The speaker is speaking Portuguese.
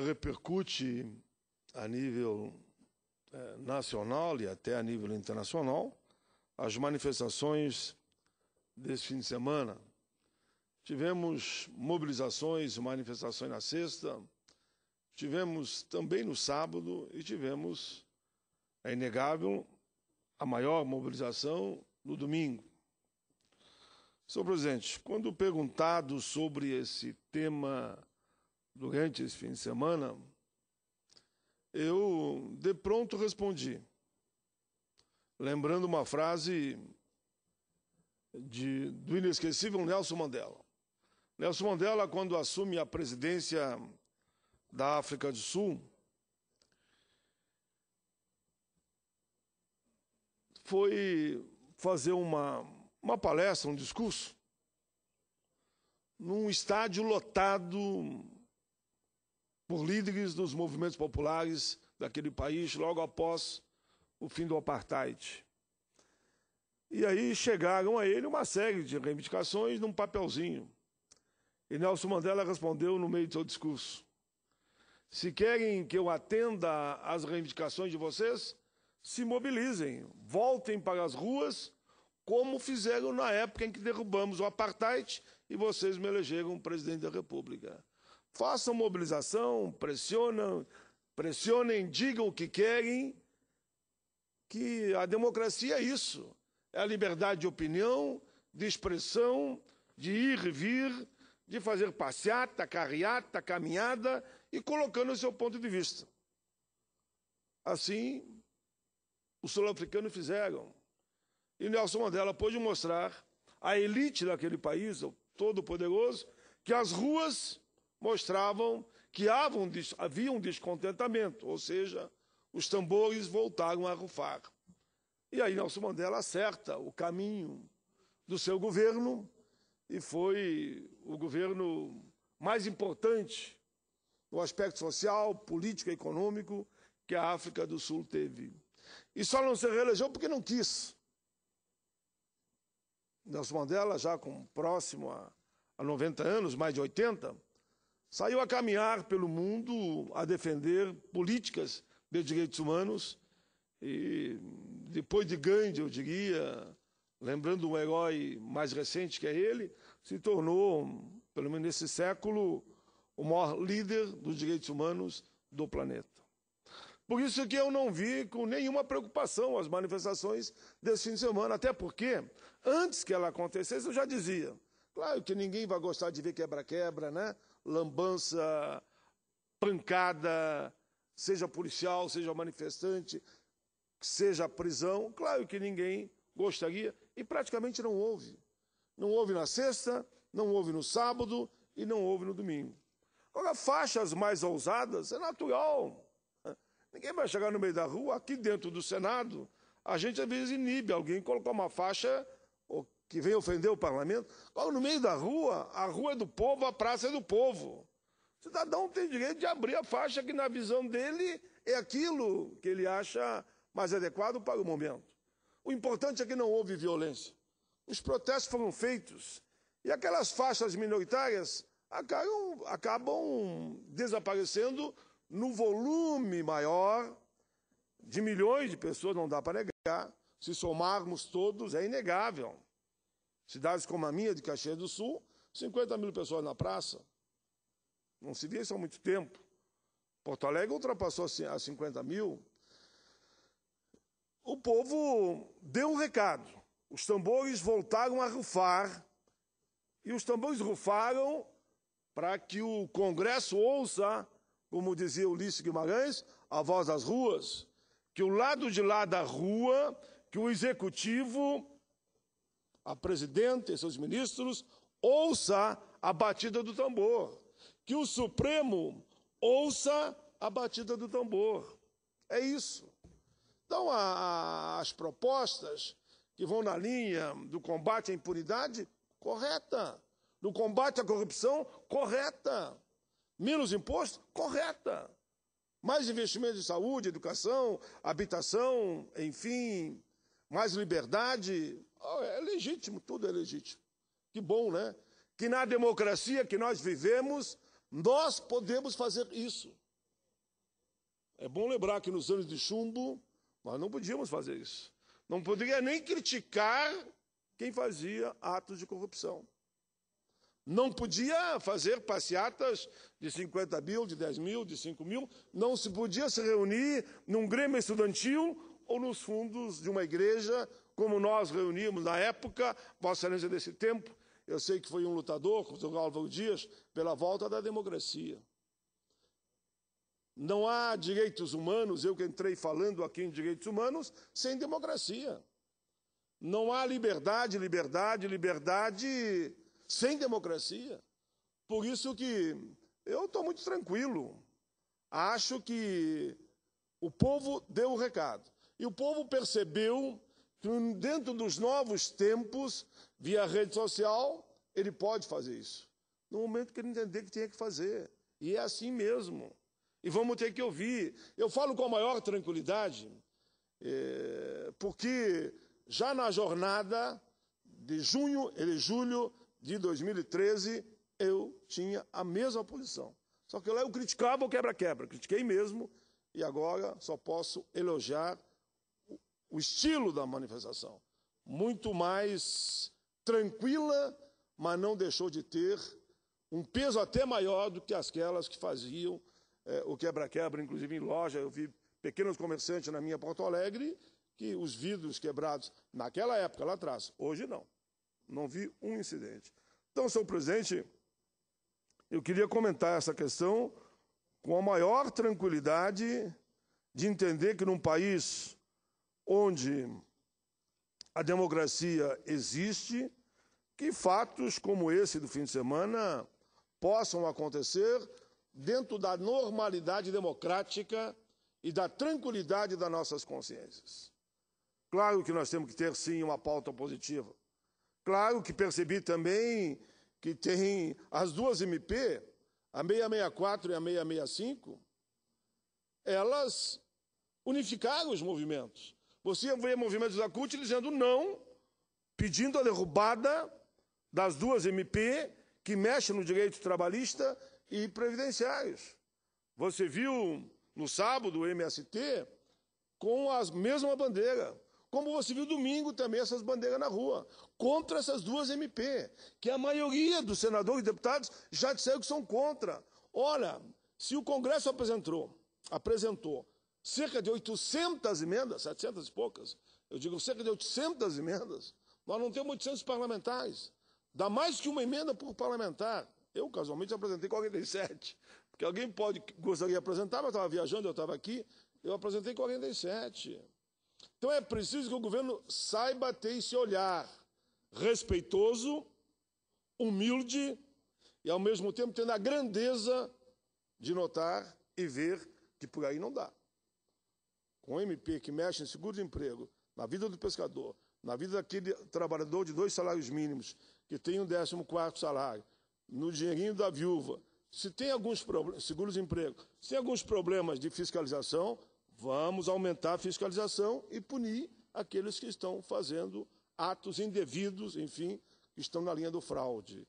repercute a nível eh, nacional e até a nível internacional as manifestações desse fim de semana. Tivemos mobilizações, manifestações na sexta, tivemos também no sábado e tivemos, é inegável, a maior mobilização no domingo. Senhor presidente, quando perguntado sobre esse tema durante esse fim de semana, eu de pronto respondi, lembrando uma frase de, do inesquecível Nelson Mandela. Nelson Mandela, quando assume a presidência da África do Sul, foi fazer uma, uma palestra, um discurso, num estádio lotado por líderes dos movimentos populares daquele país logo após o fim do apartheid. E aí chegaram a ele uma série de reivindicações num papelzinho. E Nelson Mandela respondeu no meio do seu discurso: Se querem que eu atenda às reivindicações de vocês, se mobilizem, voltem para as ruas, como fizeram na época em que derrubamos o apartheid e vocês me elegeram presidente da República. Façam mobilização, pressionam, pressionem, digam o que querem, que a democracia é isso. É a liberdade de opinião, de expressão, de ir e vir, de fazer passeata, carreata, caminhada e colocando o seu ponto de vista. Assim, os sul-africanos fizeram. E Nelson Mandela pôde mostrar à elite daquele país, o todo-poderoso, que as ruas mostravam que havia um descontentamento, ou seja, os tambores voltaram a rufar. E aí Nelson Mandela acerta o caminho do seu governo e foi o governo mais importante no aspecto social, político e econômico que a África do Sul teve. E só não se reelegeu porque não quis. Nelson Mandela, já com próximo a, a 90 anos, mais de 80, Saiu a caminhar pelo mundo a defender políticas de direitos humanos e depois de Gandhi, eu diria, lembrando um herói mais recente que é ele, se tornou, pelo menos nesse século, o maior líder dos direitos humanos do planeta. Por isso que eu não vi com nenhuma preocupação as manifestações desse fim de semana, até porque, antes que ela acontecesse, eu já dizia, claro que ninguém vai gostar de ver quebra-quebra, né? lambança, pancada, seja policial, seja manifestante, seja prisão. Claro que ninguém gostaria e praticamente não houve. Não houve na sexta, não houve no sábado e não houve no domingo. Agora, faixas mais ousadas é natural. Ninguém vai chegar no meio da rua, aqui dentro do Senado, a gente às vezes inibe alguém colocar uma faixa que vem ofender o parlamento, logo no meio da rua, a rua é do povo, a praça é do povo. O cidadão tem direito de abrir a faixa que, na visão dele, é aquilo que ele acha mais adequado para o momento. O importante é que não houve violência. Os protestos foram feitos e aquelas faixas minoritárias acabam, acabam desaparecendo no volume maior de milhões de pessoas, não dá para negar. Se somarmos todos, é inegável. Cidades como a minha, de Caxias do Sul, 50 mil pessoas na praça. Não se via isso há muito tempo. Porto Alegre ultrapassou a 50 mil. O povo deu um recado. Os tambores voltaram a rufar. E os tambores rufaram para que o Congresso ouça, como dizia Ulisses Guimarães, a voz das ruas. Que o lado de lá da rua, que o executivo a presidente e seus ministros, ouça a batida do tambor. Que o Supremo ouça a batida do tambor. É isso. Então, a, a, as propostas que vão na linha do combate à impunidade, correta. Do combate à corrupção, correta. Menos imposto, correta. Mais investimentos em saúde, educação, habitação, enfim, mais liberdade, ah, é legítimo, tudo é legítimo. Que bom, né? Que na democracia que nós vivemos, nós podemos fazer isso. É bom lembrar que nos anos de chumbo, nós não podíamos fazer isso. Não poderia nem criticar quem fazia atos de corrupção. Não podia fazer passeatas de 50 mil, de 10 mil, de 5 mil. Não se podia se reunir num grêmio estudantil ou nos fundos de uma igreja como nós reunimos na época, Vossa Excelência desse tempo, eu sei que foi um lutador, como o Sr. Álvaro Dias, pela volta da democracia. Não há direitos humanos, eu que entrei falando aqui em direitos humanos, sem democracia. Não há liberdade, liberdade, liberdade sem democracia. Por isso que eu estou muito tranquilo. Acho que o povo deu o recado. E o povo percebeu Dentro dos novos tempos, via rede social, ele pode fazer isso. No momento que ele entender que tinha que fazer. E é assim mesmo. E vamos ter que ouvir. Eu falo com a maior tranquilidade, é, porque já na jornada de junho e julho de 2013, eu tinha a mesma posição. Só que lá eu criticava o quebra-quebra, critiquei mesmo, e agora só posso elogiar o estilo da manifestação. Muito mais tranquila, mas não deixou de ter um peso até maior do que aquelas que faziam é, o quebra-quebra, inclusive em loja. Eu vi pequenos comerciantes na minha Porto Alegre que os vidros quebrados naquela época lá atrás, hoje não. Não vi um incidente. Então, senhor presidente, eu queria comentar essa questão com a maior tranquilidade de entender que num país onde a democracia existe, que fatos como esse do fim de semana possam acontecer dentro da normalidade democrática e da tranquilidade das nossas consciências. Claro que nós temos que ter sim uma pauta positiva. Claro que percebi também que tem as duas MP, a 664 e a 665, elas unificaram os movimentos. Você envia movimentos da CUT dizendo não, pedindo a derrubada das duas MP que mexem no direito trabalhista e previdenciários. Você viu no sábado o MST com a mesma bandeira. Como você viu domingo também essas bandeiras na rua, contra essas duas MP, que a maioria dos senadores e deputados já disseram que são contra. Olha, se o Congresso apresentou, apresentou cerca de 800 emendas, 700 e poucas, eu digo cerca de 800 emendas, nós não temos 800 parlamentares. Dá mais que uma emenda por parlamentar. Eu, casualmente, apresentei 47, porque alguém pode gostaria de apresentar, mas estava viajando, eu estava aqui, eu apresentei 47. Então é preciso que o governo saiba ter esse olhar respeitoso, humilde e, ao mesmo tempo, tendo a grandeza de notar e ver que por aí não dá com o MP que mexe em seguro de emprego, na vida do pescador, na vida daquele trabalhador de dois salários mínimos, que tem um décimo quarto salário, no dinheirinho da viúva, se tem alguns seguros-emprego, se tem alguns problemas de fiscalização, vamos aumentar a fiscalização e punir aqueles que estão fazendo atos indevidos, enfim, que estão na linha do fraude.